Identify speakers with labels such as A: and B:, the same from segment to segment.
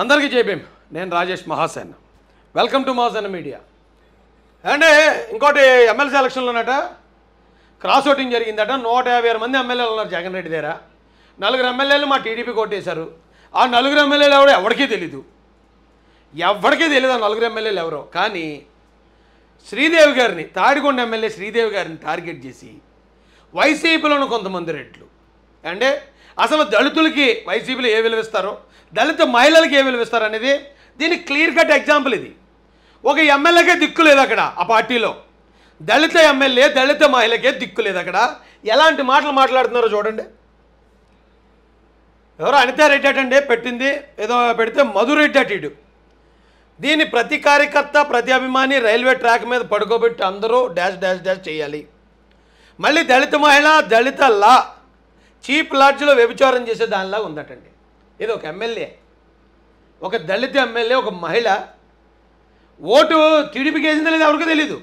A: అందరికీ చెప్పాం నేను Rajesh Mahasen welcome to Mahasena media and ఇంకోటి ఎమ్మెల్సీ ఉన్నట క్రాస్ ఓటింగ్ జరిగిందట నూట యాభై మంది ఎమ్మెల్యేలు ఉన్నారు జగన్ రెడ్డి దగ్గర నలుగురు ఎమ్మెల్యేలు మా టీడీపీ కొట్టేశారు ఆ నలుగురు ఎమ్మెల్యేలు ఎవరు ఎవరికీ తెలీదు ఎవరికీ తెలియదు ఆ నలుగురు ఎమ్మెల్యేలు ఎవరో కానీ శ్రీదేవి గారిని తాడికొండ ఎమ్మెల్యే శ్రీదేవి గారిని టార్గెట్ చేసి వైసీపీలోని కొంతమంది రెడ్లు అంటే అసలు దళితులకి వైసీపీలో ఏ విలువిస్తారో దళిత మహిళలకి ఏ విలువిస్తారు అనేది దీనికి క్లియర్ కట్ ఎగ్జాంపుల్ ఇది ఒక ఎమ్మెల్యేకే దిక్కు లేదు అక్కడ ఆ పార్టీలో దళిత ఎమ్మెల్యే దళిత మహిళకే దిక్కు లేదు అక్కడ ఎలాంటి మాటలు మాట్లాడుతున్నారో చూడండి ఎవరో అనితా రెడ్డి అటండి పెట్టింది ఏదో పెడితే మధురెడ్డి అటీడు దీని ప్రతి కార్యకర్త ప్రతి అభిమాని రైల్వే ట్రాక్ మీద పడుకోబెట్టి అందరూ డాష్ డాష్ డాష్ చేయాలి మళ్ళీ దళిత మహిళ దళిత లా చీప్ లాడ్జ్లో వ్యభిచారం చేసే దానిలాగా ఉందటండి ఇది ఒక ఎమ్మెల్యే ఒక దళిత ఎమ్మెల్యే ఒక మహిళ ఓటు టీడీపీకి వేసిందో లేదు ఎవరికి తెలీదు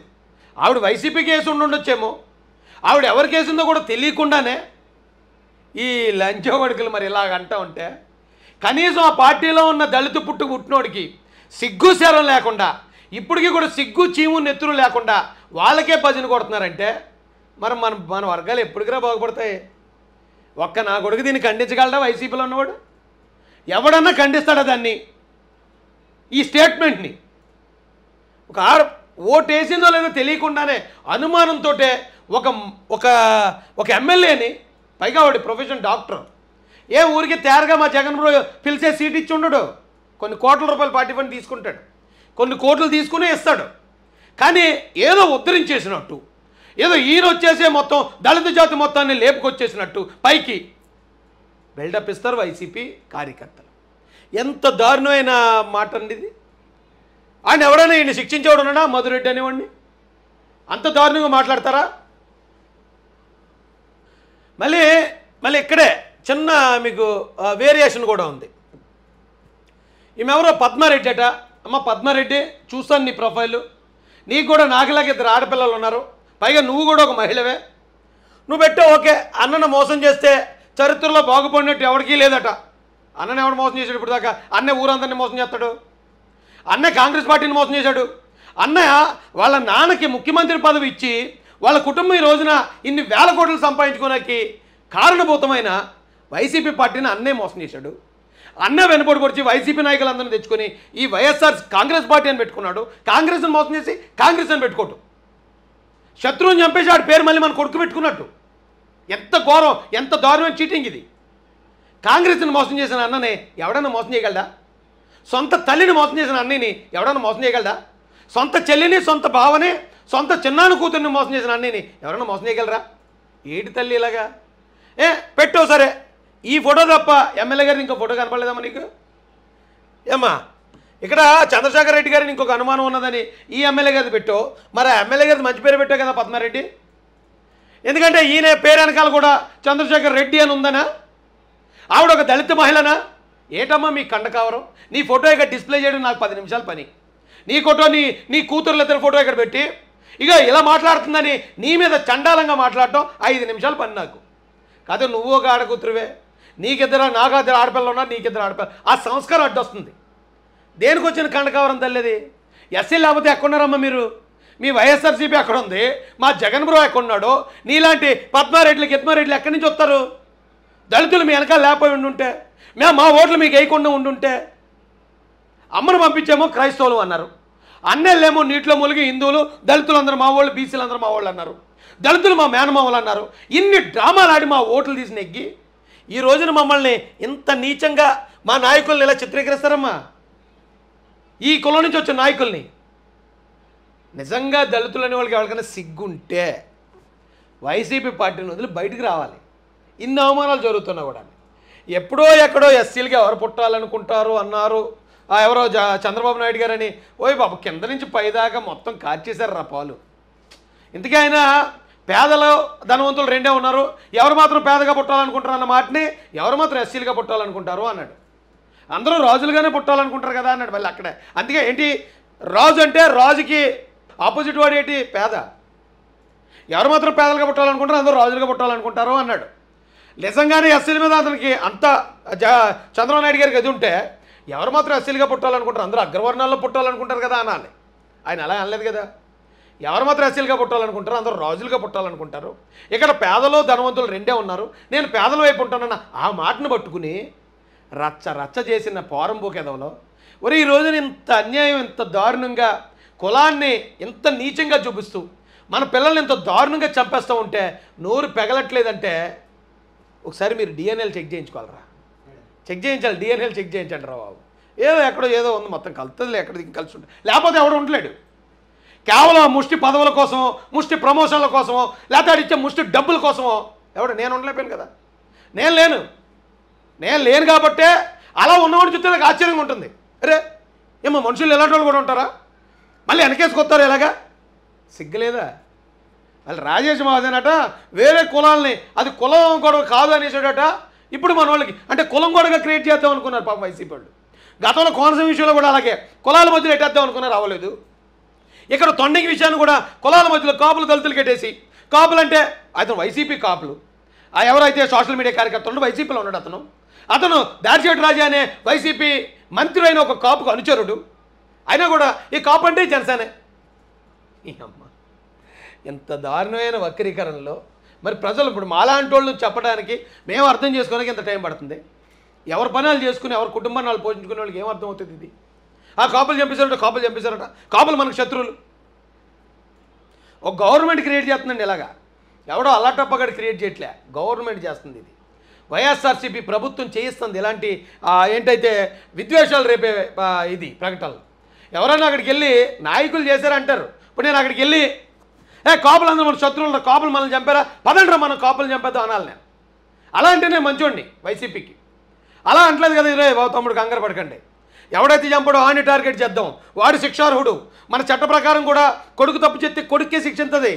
A: ఆవిడ కేసు ఉండి ఉండొచ్చేమో ఆవిడ ఎవరికి వేసిందో కూడా తెలియకుండానే ఈ లంచవడుకులు మరి ఇలాగ అంటూ ఉంటే కనీసం ఆ పార్టీలో ఉన్న దళిత పుట్టు పుట్టినోడికి సిగ్గు శరం లేకుండా ఇప్పటికీ కూడా సిగ్గు చీము నెత్తురు లేకుండా వాళ్ళకే భజన కొడుతున్నారంటే మరి మన మన వర్గాలు ఎప్పటికిరా బాగుపడతాయి ఒక్క నా కొడుకు దీన్ని ఖండించగలడా వైసీపీలో ఉన్నవాడు ఎవడన్నా ఖండిస్తాడా దాన్ని ఈ స్టేట్మెంట్ని ఒక ఓటు వేసిందో లేదో తెలియకుండానే అనుమానంతో ఒక ఒక ఒక ఎమ్మెల్యేని పైగా వాడి ప్రొఫెషన్ డాక్టర్ ఏ ఊరికి తేరగా మా జగన్ బ్రో పిలిచే సీట్ ఇచ్చి ఉండడు కొన్ని కోట్ల రూపాయలు పార్టీ ఫండ్ తీసుకుంటాడు కొన్ని కోట్లు తీసుకునే ఇస్తాడు కానీ ఏదో ఉద్ధరించేసినట్టు ఏదో ఈయన వచ్చేసే మొత్తం దళిత జాతి మొత్తాన్ని లేపుకొచ్చేసినట్టు పైకి బిల్డప్ ఇస్తారు వైసీపీ కార్యకర్తలు ఎంత దారుణమైన మాట అండి ఇది ఆయన ఎవడైనా ఈయన శిక్షించేవాడు ఉన్నాడా మధురెడ్డి అనేవాడిని అంత దారుణంగా మాట్లాడతారా మళ్ళీ మళ్ళీ ఇక్కడే చిన్న మీకు వేరియేషన్ కూడా ఉంది ఈమె ఎవరో పద్మారెడ్డి అట అమ్మ పద్మారెడ్డి చూసాను నీ ప్రొఫైలు నీకు కూడా నాకులాగా ఇద్దరు ఆడపిల్లలు ఉన్నారు పైగా నువ్వు కూడా ఒక మహిళవే నువ్వు పెట్టే ఓకే అన్నను మోసం చేస్తే చరిత్రలో బాగుపడినట్టు ఎవరికీ లేదట అన్నను ఎవడు మోసం చేశాడు ఇప్పుడు దాకా అన్నే ఊరందరినీ మోసం చేస్తాడు అన్న కాంగ్రెస్ పార్టీని మోసం చేశాడు అన్నయ్య వాళ్ళ నాన్నకి ముఖ్యమంత్రి పదవి ఇచ్చి వాళ్ళ కుటుంబం ఈ రోజున ఇన్ని వేల కోట్లు సంపాదించుకోవడానికి కారణభూతమైన వైసీపీ పార్టీని అన్నే మోసం చేశాడు అన్న వెనుపడి పొడిచి వైసీపీ నాయకులందరినీ తెచ్చుకొని ఈ వైఎస్ఆర్ కాంగ్రెస్ పార్టీ అని పెట్టుకున్నాడు కాంగ్రెస్ని మోసం చేసి కాంగ్రెస్ అని పెట్టుకోవటం శత్రువుని చంపేసి వాడి పేరు మళ్ళీ మనం కొడుకు పెట్టుకున్నట్టు ఎంత ఘోరం ఎంత దారుణం చీటింగ్ ఇది కాంగ్రెస్ని మోసం చేసిన అన్ననే ఎవడన్నా మోసం చేయగలడా సొంత తల్లిని మోసం చేసిన అన్నని ఎవడన్నా మోసం చేయగలడా సొంత చెల్లిని సొంత భావనే సొంత చిన్నాను కూతుర్ని మోసం చేసిన అన్నని ఎవరన్నా మోసం చేయగలరా ఏటి తల్లి ఇలాగా ఏ పెట్టావు సరే ఈ ఫోటో తప్ప ఎమ్మెల్యే గారిని ఇంకో ఫోటో కనపడలేదమ్మా నీకు ఏమ్మా ఇక్కడ చంద్రశేఖర్ రెడ్డి గారిని ఇంకొక అనుమానం ఉన్నదని ఈ ఎమ్మెల్యే గారి పెట్టో మరి ఎమ్మెల్యే గారి మంచి పేరు పెట్టావు కదా పద్మారెడ్డి ఎందుకంటే ఈయన పేరు వెనకాల కూడా చంద్రశేఖర్ రెడ్డి అని ఉందనా ఆవిడ ఒక దళిత మహిళనా ఏటమ్మా మీ కండకావరం నీ ఫోటో ఇక్కడ డిస్ప్లే చేయడం నాకు పది నిమిషాల పని నీ ఫోటో నీ నీ కూతురుల ఇద్దరు ఫోటో ఇక్కడ పెట్టి ఇక ఇలా మాట్లాడుతుందని నీ మీద చండాలంగా మాట్లాడటం ఐదు నిమిషాలు పని నాకు కాదు నువ్వు ఒక ఆడకూతురువే నీకిద్దరు నాకు ఇద్దరు ఆడపిల్లలు ఉన్నారు నీకిద్దరు ఆడపిల్ల ఆ సంస్కారం అడ్డొస్తుంది దేనికి వచ్చిన కండకవరం తల్లిది ఎస్సీ లేకపోతే ఎక్కడున్నారమ్మా మీరు మీ వైఎస్ఆర్సీపీ అక్కడ ఉంది మా జగన్ బ్రో ఎక్కడున్నాడు నీలాంటి పద్మారెడ్లు కిత్మారెడ్లు ఎక్కడి నుంచి వస్తారు దళితులు మీ వెనకాల లేకపోయి ఉండుంటే మేము మా ఓట్లు మీకు వేయకుండా ఉండుంటే అమ్మను పంపించేమో క్రైస్తవులు అన్నారు అన్నెళ్ళేమో నీటిలో ములిగి హిందువులు దళితులు అందరూ మా ఓళ్ళు బీసీలు అందరూ మా వాళ్ళు అన్నారు దళితులు మా మేనమామలు అన్నారు ఇన్ని డ్రామాలు ఆడి మా ఓట్లు తీసి నెగ్గి ఈ రోజున మమ్మల్ని ఇంత నీచంగా మా నాయకులను ఇలా చిత్రీకరిస్తారమ్మా ఈ కులం నుంచి వచ్చిన నాయకుల్ని నిజంగా దళితులు అనే వాళ్ళకి ఎవరికైనా సిగ్గుంటే వైసీపీ పార్టీని వదిలి బయటికి రావాలి ఇన్ని అవమానాలు జరుగుతున్నా కూడా ఎప్పుడో ఎక్కడో ఎస్సీలకి ఎవరు పుట్టాలనుకుంటారు అన్నారు ఎవరో చంద్రబాబు నాయుడు గారని ఓయ్ బాబు కింద నుంచి పైదాకా మొత్తం కార్చేశారు రా పాలు ఇంతకీ ఆయన పేదలు ధనవంతులు రెండే ఉన్నారు ఎవరు మాత్రం పేదగా పుట్టాలనుకుంటారు అన్న మాటని ఎవరు మాత్రం ఎస్సీలుగా పుట్టాలనుకుంటారు అన్నాడు అందరూ రాజులుగానే పుట్టాలనుకుంటారు కదా అన్నాడు మళ్ళీ అక్కడే అందుకే ఏంటి రాజు అంటే రాజుకి ఆపోజిట్ వాడు ఏంటి పేద ఎవరు మాత్రం పేదలుగా పుట్టాలనుకుంటారు అందరూ రాజులుగా పుట్టాలనుకుంటారు అన్నాడు నిజంగానే ఎస్సీల మీద అతనికి అంత చంద్రబాబు నాయుడు గారికి అది ఉంటే ఎవరు మాత్రం ఎస్సీలుగా పుట్టాలనుకుంటారు అందరూ అగ్రవర్ణాల్లో పుట్టాలనుకుంటారు కదా అనాలి ఆయన అలా అనలేదు కదా ఎవరు మాత్రం ఎస్సీలుగా పుట్టాలనుకుంటారు అందరూ రాజులుగా పుట్టాలనుకుంటారు ఇక్కడ పేదలు ధనవంతులు రెండే ఉన్నారు నేను పేదల వైపు ఉంటానన్న ఆ మాటను పట్టుకుని రచ్చ రచ్చ చేసిన పోరంబోకేదంలో ఒరే ఈ రోజున ఇంత అన్యాయం ఇంత దారుణంగా కులాన్ని ఇంత నీచంగా చూపిస్తూ మన పిల్లల్ని ఇంత దారుణంగా చంపేస్తూ ఉంటే నోరు పెగలట్లేదంటే ఒకసారి మీరు డిఎన్ఎల్ చెక్ చేయించుకోవాలరా చెక్ చేయించాలి డిఎన్ఎల్ చెక్ చేయించండి రా బాబు ఏదో ఎక్కడో ఏదో ఉంది మొత్తం కలుతుంది ఎక్కడ కలిసి ఉంటుంది లేకపోతే ఎవడు ఉండలేడు కేవలం ముష్టి పదవుల కోసమో ముష్టి ప్రమోషన్ల కోసమో లేకపోతే ఇచ్చే ముష్టి డబ్బుల కోసమో ఎవడు నేను ఉండలేకపోయాను కదా నేను లేను నేను లేను కాబట్టే అలా ఉన్నామని చెప్తే నాకు ఆశ్చర్యంగా ఉంటుంది అరే ఏమో మనుషులు ఎలాంటి వాళ్ళు కూడా ఉంటారా మళ్ళీ వెనకేసుకొస్తారు ఎలాగా సిగ్గలేదా మళ్ళీ రాజేష్ మహాజనట వేరే కులాలని అది కులం గొడవ కాదు అనేసాడట ఇప్పుడు మన వాళ్ళకి అంటే కులం గొడవగా క్రియేట్ చేద్దాం అనుకున్నారు పాపం వైసీపీ వాళ్ళు గతంలో కోనసీమ విషయంలో కూడా అలాగే కులాల మధ్యలో ఎట్టేద్దాం అనుకున్నారు రావలేదు ఇక్కడ తొండగి విషయాన్ని కూడా కులాల మధ్యలో కాపులు దళితులు కట్టేసి కాపులు అంటే అతను వైసీపీ కాపులు ఆ ఎవరైతే సోషల్ మీడియా కార్యకర్తలు వైసీపీలో ఉన్నాడు అతను అతను దారిచేటి రాజా అనే వైసీపీ మంత్రి అయిన ఒక కాపుకు అనుచరుడు అయినా కూడా ఈ కాపు అంటే జనసేనే ఎంత దారుణమైన వక్రీకరణలో మరి ప్రజలు ఇప్పుడు మాలాంటి వాళ్ళు చెప్పడానికి మేము అర్థం చేసుకోవడానికి ఎంత టైం పడుతుంది ఎవరి పనాలు చేసుకుని ఎవరి కుటుంబాన్ని వాళ్ళు పోషించుకునే వాళ్ళకి అర్థం అవుతుంది ఇది ఆ కాపులు చంపేశారట కాపులు చంపేశారట కాపులు మనకు శత్రువులు ఒక గవర్నమెంట్ క్రియేట్ చేస్తుందండి ఇలాగా ఎవడో అల్లటప్పగడ క్రియేట్ చేయట్లే గవర్నమెంట్ చేస్తుంది ఇది వైఎస్ఆర్సీపీ ప్రభుత్వం చేయిస్తుంది ఇలాంటి ఏంటైతే విద్వేషాలు రేపే ఇది ప్రకటనలు ఎవరైనా అక్కడికి వెళ్ళి నాయకులు చేశారంటారు ఇప్పుడు నేను అక్కడికి వెళ్ళి ఏ కాపులు అందరూ మన శత్రువులు కాపులు మనల్ని చంపారా పదండ్రా మనం కాపులు చంపేద్దాం అనాలి నేను అలా అంటేనే మంచోండి వైసీపీకి అలా అంటలేదు కదా ఇరే బాబు తమ్ముడు కంగారు పడకండి ఎవడైతే చంపడో వాడిని టార్గెట్ చేద్దాం వాడు శిక్షార్హుడు మన చట్ట ప్రకారం కూడా కొడుకు తప్పు చెప్తే కొడుకే శిక్షించది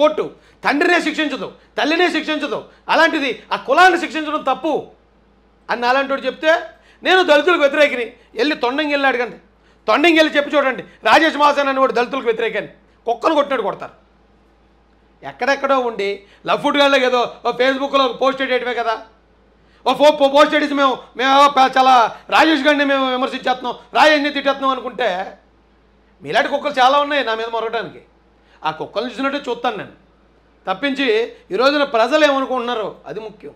A: కోర్టు తండ్రినే శిక్షించదు తల్లినే శిక్షించదు అలాంటిది ఆ కులాన్ని శిక్షించడం తప్పు అని అలాంటి చెప్తే నేను దళితులకు వ్యతిరేకిని వెళ్ళి తొండంగి వెళ్ళి అడగండి తొండంగి వెళ్ళి చెప్పి చూడండి రాజేష్ మహాసేన్ అని కూడా దళితులకు వ్యతిరేకని కుక్కను కొట్టినట్టు కొడతారు ఎక్కడెక్కడో ఉండి లవ్ ఫుడ్ గాల్లో ఏదో ఫేస్బుక్లో పోస్ట్ చేయటమే కదా ఓ ఫో పోస్ట్ చేసి మేము మేము చాలా రాజేష్ గారిని మేము విమర్శించేస్తున్నాం రాజేష్ని తిట్టేస్తున్నాం అనుకుంటే మీలాంటి కుక్కలు చాలా ఉన్నాయి నా మీద మరొకటానికి ఆ కుక్కల్ని చూసినట్టే చూస్తాను నేను తప్పించి ఈ రోజున ప్రజలు ఏమనుకుంటున్నారో అది ముఖ్యం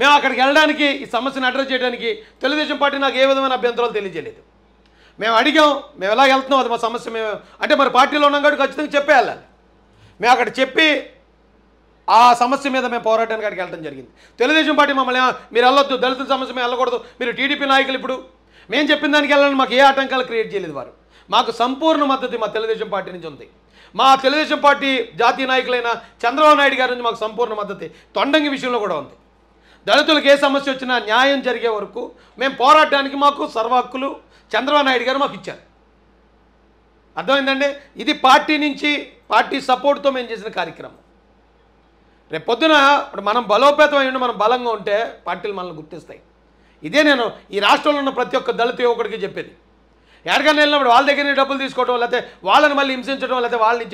A: మేము అక్కడికి వెళ్ళడానికి ఈ సమస్యను అడ్రస్ చేయడానికి తెలుగుదేశం పార్టీ నాకు ఏ విధమైన అభ్యంతరాలు తెలియజేయలేదు మేము అడిగాం మేము ఎలా వెళ్తున్నాం అది మా సమస్య మేము అంటే మరి పార్టీలో ఉన్నాం కాబట్టి ఖచ్చితంగా చెప్పే వెళ్ళాలి మేము అక్కడ చెప్పి ఆ సమస్య మీద మేము పోరాటానికి అక్కడికి వెళ్ళడం జరిగింది తెలుగుదేశం పార్టీ మమ్మల్ని మీరు వెళ్ళొద్దు దళితుల సమస్య మేము వెళ్ళకూడదు మీరు టీడీపీ నాయకులు ఇప్పుడు మేము చెప్పిన దానికి వెళ్ళాలని మాకు ఏ ఆటంకాలు క్రియేట్ చేయలేదు వారు మాకు సంపూర్ణ మద్దతు మా తెలుగుదేశం పార్టీ నుంచి ఉంది మా తెలుగుదేశం పార్టీ జాతీయ నాయకులైన చంద్రబాబు నాయుడు గారి నుంచి మాకు సంపూర్ణ మద్దతు తొండంగి విషయంలో కూడా ఉంది దళితులకు ఏ సమస్య వచ్చినా న్యాయం జరిగే వరకు మేము పోరాడడానికి మాకు సర్వహక్కులు చంద్రబాబు నాయుడు గారు మాకు ఇచ్చారు అర్థమైందండి ఇది పార్టీ నుంచి పార్టీ సపోర్ట్తో మేము చేసిన కార్యక్రమం రేపు పొద్దున ఇప్పుడు మనం బలోపేతం అయ్యి మనం బలంగా ఉంటే పార్టీలు మనల్ని గుర్తిస్తాయి ఇదే నేను ఈ రాష్ట్రంలో ఉన్న ప్రతి ఒక్క దళిత యువకుడికి చెప్పేది ఎక్కడికైనా వెళ్ళినప్పుడు వాళ్ళ దగ్గరనే డబ్బులు తీసుకోవడం లేకపోతే వాళ్ళని మళ్ళీ హింసించడం లేకపోతే వాళ్ళని